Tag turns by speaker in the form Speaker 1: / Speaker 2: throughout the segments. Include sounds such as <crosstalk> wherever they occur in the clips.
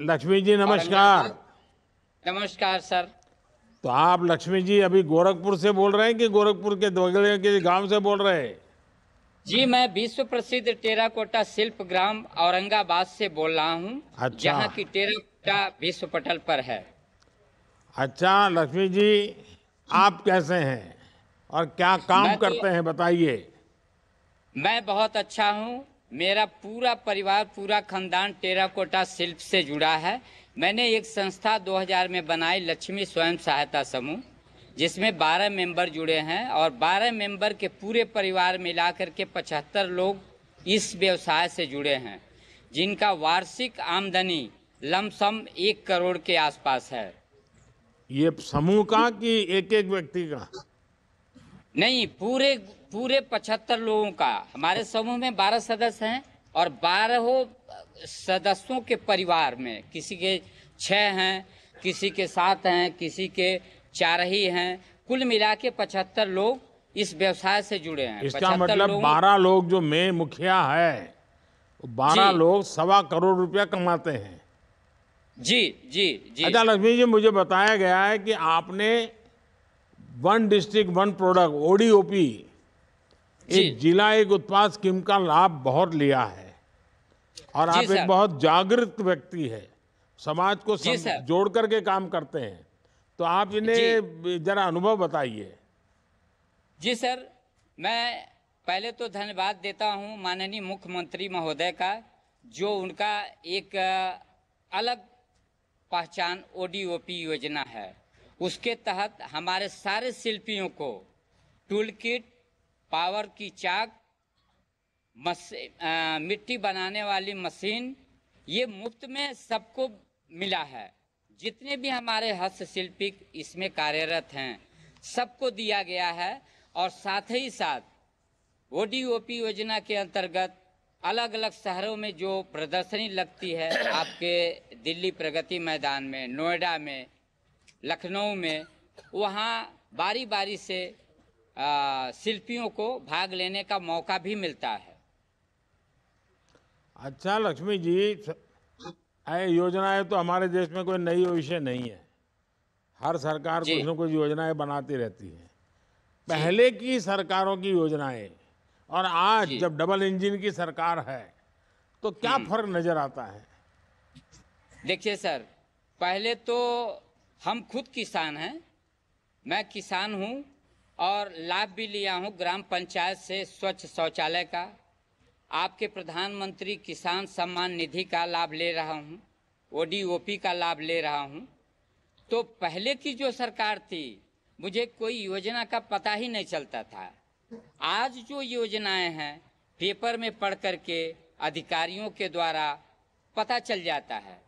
Speaker 1: लक्ष्मी जी नमस्कार
Speaker 2: नमस्कार सर
Speaker 1: तो आप लक्ष्मी जी अभी गोरखपुर से बोल रहे हैं कि गोरखपुर के दोगले के गांव से बोल रहे हैं
Speaker 2: जी मैं विश्व प्रसिद्ध टेराकोटा शिल्प ग्राम औरंगाबाद से बोल रहा हूँ अच्छा। जहाँ की टेराकोटा विश्व पटल पर है
Speaker 1: अच्छा लक्ष्मी जी आप कैसे हैं और क्या काम तो करते तो, हैं बताइए
Speaker 2: मैं बहुत अच्छा हूँ मेरा पूरा परिवार पूरा खानदान टेराकोटा शिल्प से जुड़ा है मैंने एक संस्था 2000 में बनाई लक्ष्मी स्वयं सहायता समूह जिसमें 12 मेंबर जुड़े हैं और 12 मेंबर के पूरे परिवार मिला के पचहत्तर लोग इस व्यवसाय से जुड़े हैं जिनका वार्षिक आमदनी लमसम एक करोड़ के आसपास है
Speaker 1: ये समूह का कि
Speaker 2: एक एक व्यक्ति का नहीं पूरे पूरे पचहत्तर लोगों का हमारे समूह में बारह सदस्य हैं और बारह सदस्यों के परिवार में किसी के छः हैं किसी के सात हैं किसी के चार ही हैं कुल मिला के पचहत्तर लोग इस व्यवसाय से जुड़े हैं इसका मतलब बारह
Speaker 1: लोग जो मेन मुखिया है बारह लोग सवा करोड़ रुपया कमाते हैं
Speaker 2: जी जी जी अच्छा
Speaker 1: लक्ष्मी जी मुझे बताया गया है कि आपने one district one product ODOP एक जिला एक उत्पाद स्कीम का लाभ बहुत लिया है और आप एक बहुत जागृत व्यक्ति है समाज को सम, जोड़ करके काम करते हैं तो आप इन्हें जरा अनुभव बताइए
Speaker 2: जी सर मैं पहले तो धन्यवाद देता हूं माननीय मुख्यमंत्री महोदय का जो उनका एक अलग पहचान ओडीओपी योजना है उसके तहत हमारे सारे शिल्पियों को टूल किट पावर की चाक मस, आ, मिट्टी बनाने वाली मशीन ये मुफ्त में सबको मिला है जितने भी हमारे हस्तशिल्पी इसमें कार्यरत हैं सबको दिया गया है और साथ ही साथ ओ योजना के अंतर्गत अलग अलग शहरों में जो प्रदर्शनी लगती है आपके दिल्ली प्रगति मैदान में नोएडा में लखनऊ में वहाँ बारी बारी से शिल्पियों को भाग लेने का मौका भी मिलता है
Speaker 1: अच्छा लक्ष्मी जी योजनाएं तो हमारे देश में कोई नई विषय नहीं है हर सरकार कुछ न कुछ योजनाएं बनाती रहती है पहले की सरकारों की योजनाएं और आज जब डबल इंजन की सरकार है तो क्या हम्म। फर्क नजर आता है
Speaker 2: देखिए सर पहले तो हम खुद किसान हैं मैं किसान हूँ और लाभ भी लिया हूँ ग्राम पंचायत से स्वच्छ शौचालय का आपके प्रधानमंत्री किसान सम्मान निधि का लाभ ले रहा हूँ ओडीओपी का लाभ ले रहा हूँ तो पहले की जो सरकार थी मुझे कोई योजना का पता ही नहीं चलता था आज जो योजनाएं हैं पेपर में पढ़ कर के अधिकारियों के द्वारा पता चल जाता है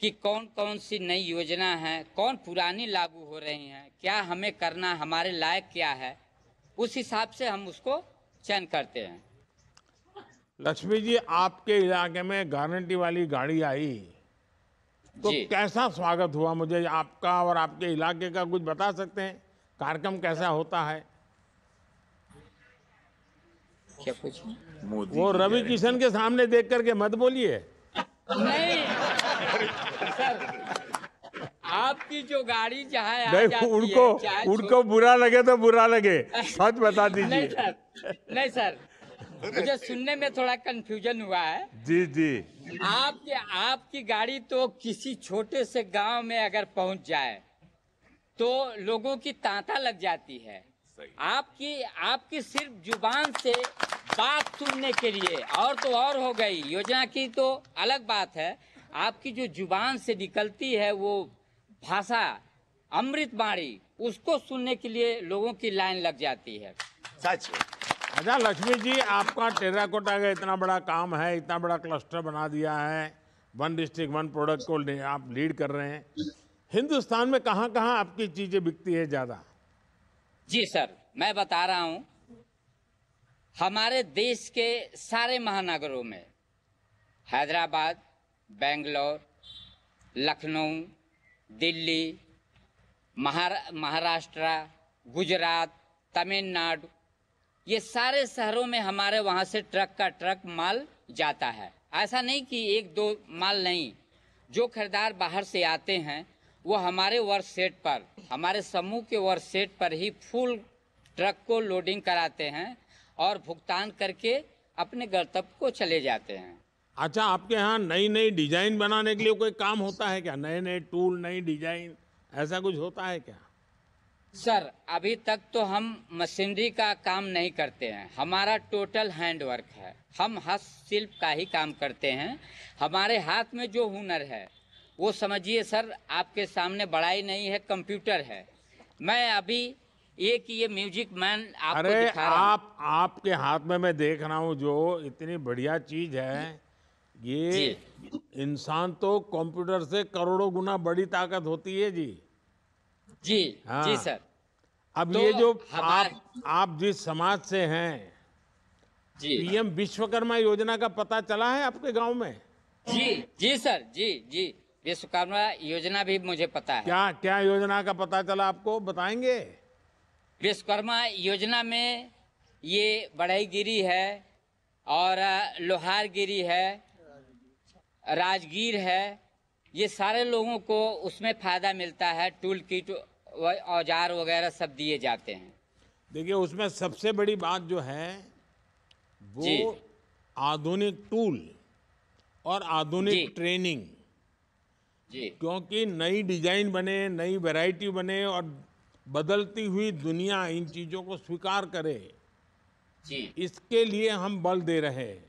Speaker 2: कि कौन कौन सी नई योजना है कौन पुरानी लागू हो रही हैं क्या हमें करना हमारे लायक क्या है उस हिसाब से हम उसको चयन करते हैं
Speaker 1: लक्ष्मी जी आपके इलाके में गारंटी वाली गाड़ी आई तो कैसा स्वागत हुआ मुझे आपका और आपके इलाके का कुछ बता सकते हैं कार्यक्रम कैसा होता है क्या कुछ वो रवि किशन के सामने देख करके मत बोलिए नहीं
Speaker 2: आपकी जो गाड़ी जहाँ नहीं उनको उनको
Speaker 1: बुरा लगे तो बुरा लगे सच बता <laughs> दीजिए नहीं
Speaker 2: सर नहीं सर मुझे सुनने में थोड़ा कंफ्यूजन हुआ है जी जी आपके आपकी गाड़ी तो किसी छोटे से गांव में अगर पहुंच जाए तो लोगों की तांता लग जाती है आपकी आपकी सिर्फ जुबान से बात सुनने के लिए और तो और हो गई योजना की तो अलग बात है आपकी जो जुबान से निकलती है वो भाषा अमृत बाणी उसको सुनने के लिए लोगों की लाइन लग जाती है सच
Speaker 1: अच्छा लक्ष्मी जी आपका टेराकोटा का इतना बड़ा काम है इतना बड़ा क्लस्टर बना दिया है वन डिस्ट्रिक्ट वन प्रोडक्ट को आप लीड कर रहे हैं हिंदुस्तान में कहाँ कहाँ आपकी चीज़ें बिकती है ज़्यादा
Speaker 2: जी सर मैं बता रहा हूँ हमारे देश के सारे महानगरों में हैदराबाद बेंगलोर लखनऊ दिल्ली महारा महाराष्ट्र गुजरात तमिलनाडु ये सारे शहरों में हमारे वहाँ से ट्रक का ट्रक माल जाता है ऐसा नहीं कि एक दो माल नहीं जो खरीदार बाहर से आते हैं वो हमारे वर्कसेट पर हमारे समूह के वर्कसेट पर ही फुल ट्रक को लोडिंग कराते हैं और भुगतान करके अपने गर्तव्य को चले जाते हैं
Speaker 1: अच्छा आपके यहाँ नई नई डिजाइन बनाने के लिए कोई काम होता है क्या नए नए टूल नई डिजाइन ऐसा कुछ होता है क्या सर
Speaker 2: अभी तक तो हम मशीनरी का काम नहीं करते हैं हमारा टोटल हैंड वर्क है हम हस्तशिल्प का ही काम करते हैं हमारे हाथ में जो हुनर है वो समझिए सर आपके सामने बड़ाई नहीं है कंप्यूटर है मैं अभी एक ये म्यूजिक मैन आपको अरे दिखा रहा
Speaker 1: आप आपके हाथ में मैं देख रहा हूँ जो इतनी बढ़िया चीज है ये इंसान तो कंप्यूटर से करोड़ों गुना बड़ी ताकत होती है जी जी हाँ। जी सर अब तो ये जो आप आप जिस समाज से हैं पीएम विश्वकर्मा योजना का पता चला है आपके गांव में
Speaker 2: जी जी सर जी जी विश्वकर्मा योजना भी मुझे पता है क्या क्या योजना का पता चला आपको बताएंगे विश्वकर्मा योजना में ये गिरी है और लोहार गिरी है राजगीर है ये सारे लोगों को उसमें फ़ायदा मिलता है टूल किट औजार वगैरह सब दिए जाते हैं
Speaker 1: देखिए उसमें सबसे बड़ी बात जो है वो आधुनिक टूल और आधुनिक ट्रेनिंग जी क्योंकि नई डिजाइन बने नई वैरायटी बने और बदलती हुई दुनिया इन चीज़ों को स्वीकार करे जी इसके लिए हम बल दे रहे हैं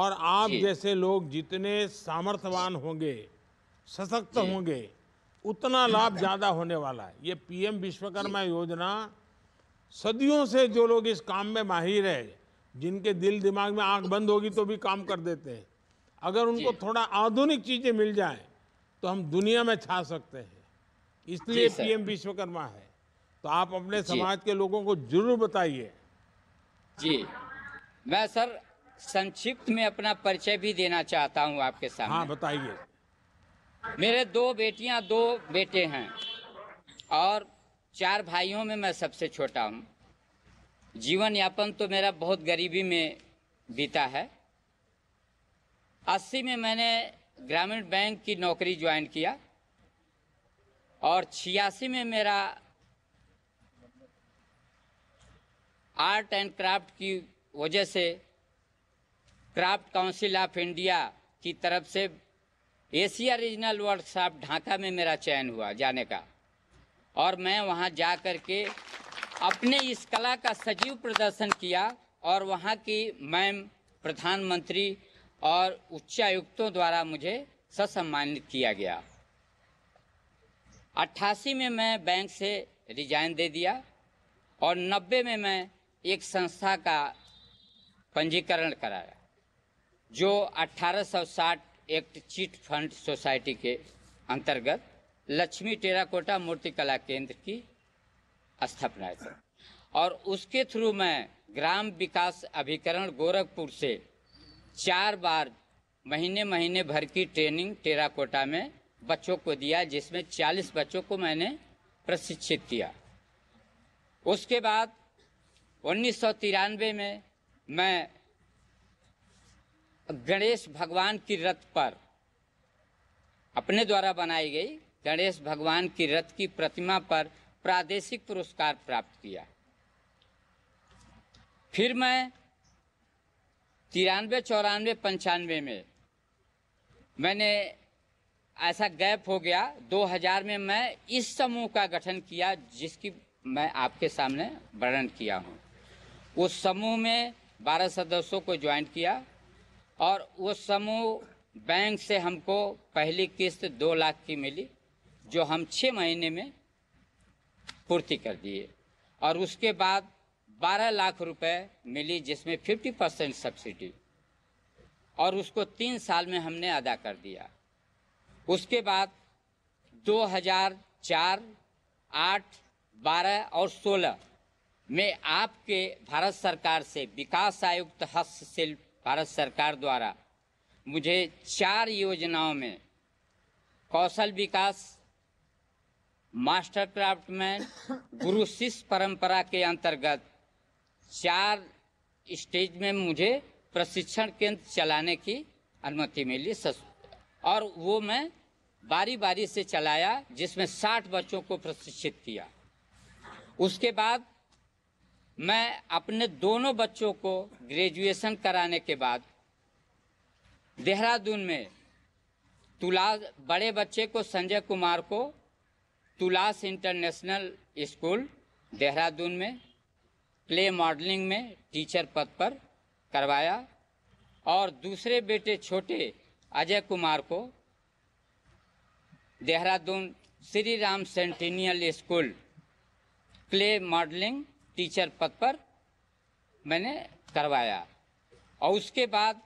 Speaker 1: और आप जैसे लोग जितने सामर्थ्यवान होंगे सशक्त होंगे उतना लाभ ज़्यादा होने वाला है ये पीएम विश्वकर्मा योजना सदियों से जो लोग इस काम में माहिर है जिनके दिल दिमाग में आंख बंद होगी तो भी काम कर देते हैं अगर उनको थोड़ा आधुनिक चीज़ें मिल जाए तो हम दुनिया में छा सकते हैं इसलिए पीएम विश्वकर्मा है तो आप अपने समाज के लोगों को जरूर बताइए जी मैं सर
Speaker 2: संक्षिप्त में अपना परिचय भी देना चाहता हूँ आपके सामने हाँ बताइए मेरे दो बेटियाँ दो बेटे हैं और चार भाइयों में मैं सबसे छोटा हूँ जीवन यापन तो मेरा बहुत गरीबी में बीता है अस्सी में मैंने ग्रामीण बैंक की नौकरी ज्वाइन किया और छियासी में मेरा आर्ट एंड क्राफ्ट की वजह से क्राफ्ट काउंसिल ऑफ इंडिया की तरफ से एशिया रीजनल वर्कशॉप ढाका में मेरा चयन हुआ जाने का और मैं वहाँ जा कर के अपने इस कला का सजीव प्रदर्शन किया और वहाँ की मैम प्रधानमंत्री और उच्चायुक्तों द्वारा मुझे ससम्मानित किया गया अट्ठासी में मैं बैंक से रिजाइन दे दिया और नब्बे में मैं एक संस्था का पंजीकरण कराया जो 1860 एक्ट चिट फंड सोसाइटी के अंतर्गत लक्ष्मी टेराकोटा मूर्ति कला केंद्र की स्थापना है और उसके थ्रू मैं ग्राम विकास अभिकरण गोरखपुर से चार बार महीने महीने भर की ट्रेनिंग टेराकोटा में बच्चों को दिया जिसमें 40 बच्चों को मैंने प्रशिक्षित किया उसके बाद उन्नीस में मैं गणेश भगवान की रथ पर अपने द्वारा बनाई गई गणेश भगवान की रथ की प्रतिमा पर प्रादेशिक पुरस्कार प्राप्त किया फिर मैं तिरानवे चौरानवे पंचानवे में मैंने ऐसा गैप हो गया 2000 में मैं इस समूह का गठन किया जिसकी मैं आपके सामने वर्णन किया हूँ उस समूह में 12 सदस्यों को ज्वाइन किया और वो समूह बैंक से हमको पहली किस्त दो लाख की मिली जो हम छः महीने में पूर्ति कर दिए और उसके बाद बारह लाख रुपए मिली जिसमें फिफ्टी परसेंट सब्सिडी और उसको तीन साल में हमने अदा कर दिया उसके बाद दो हजार चार आठ बारह और सोलह में आपके भारत सरकार से विकास आयुक्त हस्तशिल्प भारत सरकार द्वारा मुझे चार योजनाओं में कौशल विकास मास्टर क्राफ्ट में गुरु शिष्य परंपरा के अंतर्गत चार स्टेज में मुझे प्रशिक्षण केंद्र चलाने की अनुमति मिली और वो मैं बारी बारी से चलाया जिसमें 60 बच्चों को प्रशिक्षित किया उसके बाद मैं अपने दोनों बच्चों को ग्रेजुएशन कराने के बाद देहरादून में तुला बड़े बच्चे को संजय कुमार को तुलास इंटरनेशनल स्कूल देहरादून में प्ले मॉडलिंग में टीचर पद पर करवाया और दूसरे बेटे छोटे अजय कुमार को Dehradun Shri Ram centennial school play modelling teacher पद पर मैंने करवाया और उसके बाद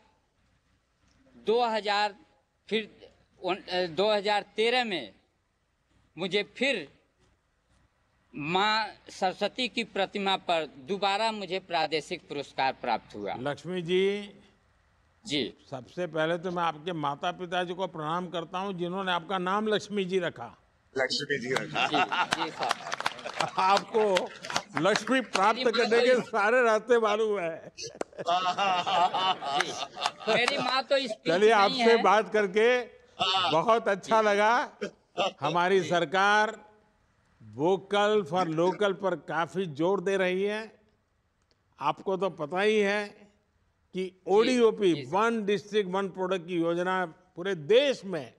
Speaker 2: 2000 फिर 2013 में मुझे फिर माँ सरस्वती की प्रतिमा पर दोबारा मुझे प्रादेशिक पुरस्कार प्राप्त हुआ लक्ष्मी जी
Speaker 1: जी सबसे पहले तो मैं आपके माता पिताजी को प्रणाम करता हूँ जिन्होंने आपका नाम लक्ष्मी जी रखा
Speaker 2: लक्ष्मी जी रखा जी, जी
Speaker 1: आपको लक्ष्मी प्राप्त करने के तो सारे रास्ते मालूम है मेरी माँ तो चलिए आपसे बात करके बहुत अच्छा लगा हमारी सरकार वोकल फॉर लोकल पर काफी जोर दे रही है आपको तो पता ही है कि ODOP one district one product की योजना पूरे देश में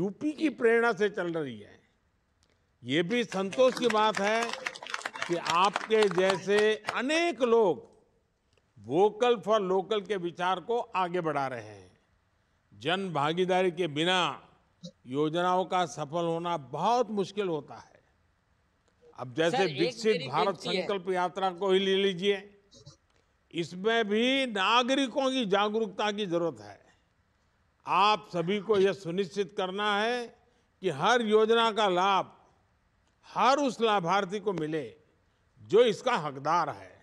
Speaker 1: यूपी की प्रेरणा से चल रही है ये भी संतोष की बात है कि आपके जैसे अनेक लोग वोकल फॉर लोकल के विचार को आगे बढ़ा रहे हैं जन भागीदारी के बिना योजनाओं का सफल होना बहुत मुश्किल होता है अब जैसे विकसित भारत संकल्प यात्रा को ही ले लीजिए इसमें भी नागरिकों की जागरूकता की जरूरत है आप सभी को यह सुनिश्चित करना है कि हर योजना का लाभ हर उस लाभार्थी को मिले जो इसका हकदार है